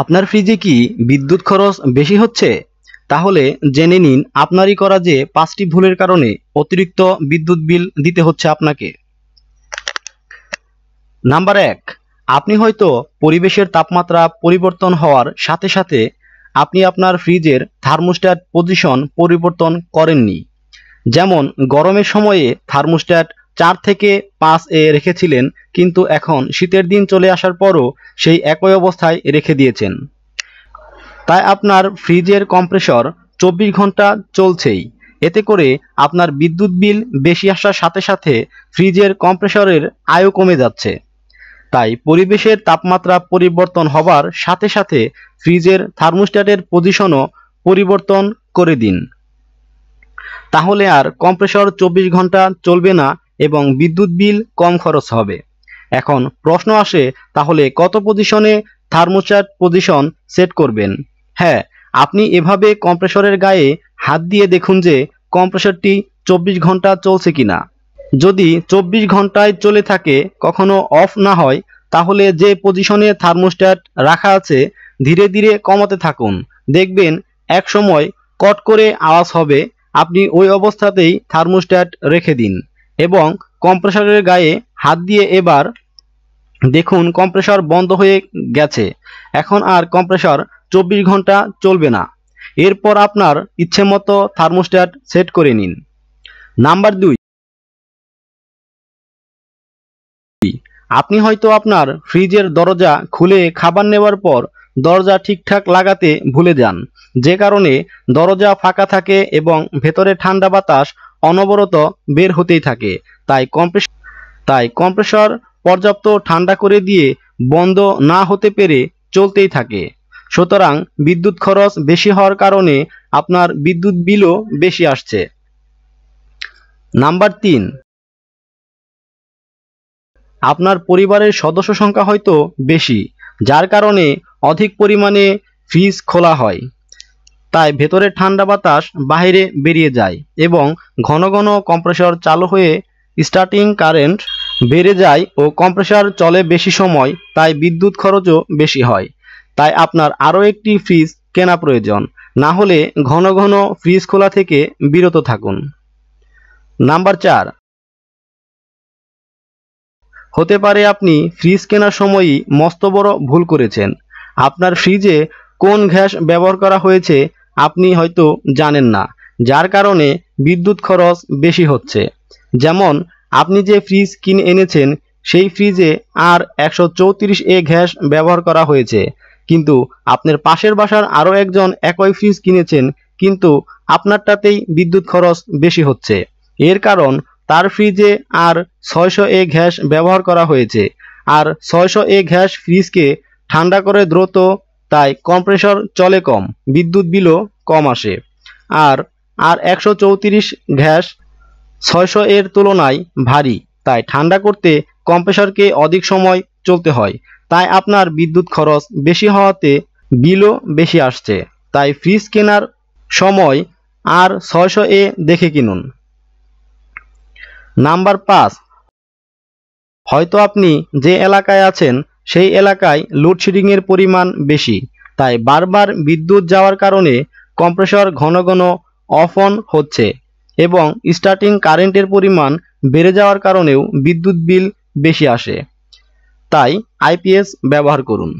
আপনার ফ্রিজে কি বিদ্যুৎ খরচ বেশি হচ্ছে তাহলে জেনে নিন আপনারই করা যে পাঁচটি ভুলের কারণে অতিরিক্ত বিদ্যুৎ বিল দিতে হচ্ছে আপনাকে নাম্বার এক আপনি হয়তো পরিবেশের তাপমাত্রা পরিবর্তন হওয়ার সাথে সাথে আপনি আপনার ফ্রিজের থার্মোস্ট্যাট পজিশন পরিবর্তন করেননি যেমন গরমের সময়ে থার্মোস্ট্যাট চার থেকে পাঁচ এ রেখেছিলেন কিন্তু এখন শীতের দিন চলে আসার পরও সেই একই অবস্থায় রেখে দিয়েছেন তাই আপনার ফ্রিজের কম্প্রেসর চব্বিশ ঘন্টা চলছেই এতে করে আপনার বিদ্যুৎ বিল বেশি আসার সাথে সাথে ফ্রিজের কম্প্রেসরের আয়ও কমে যাচ্ছে তাই পরিবেশের তাপমাত্রা পরিবর্তন হবার সাথে সাথে ফ্রিজের থার্মোস্ট্যাটের পজিশনও পরিবর্তন করে দিন তাহলে আর কম্প্রেসর চব্বিশ ঘন্টা চলবে না এবং বিদ্যুৎ বিল কম খরচ হবে এখন প্রশ্ন আসে তাহলে কত পজিশনে থার্মোস্ট্যাট পজিশন সেট করবেন হ্যাঁ আপনি এভাবে কম্প্রেসরের গায়ে হাত দিয়ে দেখুন যে কম্প্রেসরটি চব্বিশ ঘন্টা চলছে কিনা যদি চব্বিশ ঘন্টায় চলে থাকে কখনো অফ না হয় তাহলে যে পজিশনে থার্মোস্ট্যাট রাখা আছে ধীরে ধীরে কমাতে থাকুন দেখবেন এক সময় কট করে আওয়াজ হবে আপনি ওই অবস্থাতেই থার্মোস্ট্যাট রেখে দিন এবং কম্প্রেসরের গায়ে হাত দিয়ে এবার দেখুন কম্প্রেসর বন্ধ হয়ে গেছে এখন আর কম্প্রেসর চব্বিশ ঘন্টা চলবে না এরপর আপনার ইচ্ছে মতো থার্মোস্ট্যাট সেট করে নিন নাম্বার দুই আপনি হয়তো আপনার ফ্রিজের দরজা খুলে খাবার নেওয়ার পর দরজা ঠিকঠাক লাগাতে ভুলে যান যে কারণে দরজা ফাঁকা থাকে এবং ভেতরে ঠান্ডা বাতাস অনবরত বের হতেই থাকে তাই কম্প্রেস তাই কম্প্রেসর পর্যাপ্ত ঠান্ডা করে দিয়ে বন্ধ না হতে পেরে চলতেই থাকে সুতরাং বিদ্যুৎ খরচ বেশি হওয়ার কারণে আপনার বিদ্যুৎ বিলও বেশি আসছে নাম্বার তিন আপনার পরিবারের সদস্য সংখ্যা হয়তো বেশি যার কারণে অধিক পরিমাণে ফ্রিজ খোলা হয় তাই ভেতরে ঠান্ডা বাতাস বাহিরে বেরিয়ে যায় এবং ঘন ঘন কম্প্রেসর চালু হয়ে স্টার্টিং কারেন্ট বেড়ে যায় ও কম্প্রেসার চলে বেশি সময় তাই বিদ্যুৎ খরচও বেশি হয় তাই আপনার আরও একটি ফ্রিজ কেনা প্রয়োজন না হলে ঘন ঘন ফ্রিজ খোলা থেকে বিরত থাকুন নাম্বার চার হতে পারে আপনি ফ্রিজ কেনার সময়ই মস্ত বড় ভুল করেছেন আপনার ফ্রিজে কোন গ্যাস ব্যবহার করা হয়েছে আপনি হয়তো জানেন না যার কারণে বিদ্যুৎ খরচ বেশি হচ্ছে যেমন আপনি যে ফ্রিজ কিনে এনেছেন সেই ফ্রিজে আর একশো এ গ্যাস ব্যবহার করা হয়েছে কিন্তু আপনার পাশের বাসার আরও একজন একই ফ্রিজ কিনেছেন কিন্তু আপনারটাতেই বিদ্যুৎ খরচ বেশি হচ্ছে এর কারণ তার ফ্রিজে আর ছয়শো এ গ্যাস ব্যবহার করা হয়েছে আর ছয়শো এ গ্যাস ফ্রিজকে ঠান্ডা করে দ্রুত তাই কম্প্রেসর চলে কম বিদ্যুৎ বিলও কম আসে আর আর একশো চৌত্রিশ ঘ্যাস ছয়শো এর তুলনায় ভারী তাই ঠান্ডা করতে কম্প্রেসরকে অধিক সময় চলতে হয় তাই আপনার বিদ্যুৎ খরচ বেশি হওয়াতে বিলও বেশি আসছে তাই ফ্রিজ কেনার সময় আর ছয়শো এ দেখে কিনুন নাম্বার পাঁচ হয়তো আপনি যে এলাকায় আছেন সেই এলাকায় লোডশেডিংয়ের পরিমাণ বেশি তাই বারবার বিদ্যুৎ যাওয়ার কারণে কম্প্রেসর ঘন ঘন অফ অন হচ্ছে এবং স্টার্টিং কারেন্টের পরিমাণ বেড়ে যাওয়ার কারণেও বিদ্যুৎ বিল বেশি আসে তাই আইপিএস ব্যবহার করুন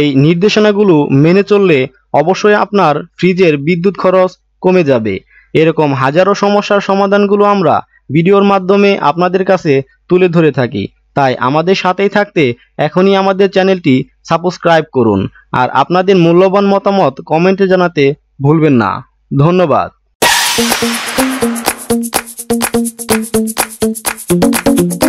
এই নির্দেশনাগুলো মেনে চললে অবশ্যই আপনার ফ্রিজের বিদ্যুৎ খরচ কমে যাবে এরকম হাজারো সমস্যার সমাধানগুলো আমরা ভিডিওর মাধ্যমে আপনাদের কাছে তুলে ধরে থাকি তাই আমাদের সাথেই থাকতে এখনই আমাদের চ্যানেলটি সাবস্ক্রাইব করুন আর আপনাদের মূল্যবান মতামত কমেন্টে জানাতে ভুলবেন না ধন্যবাদ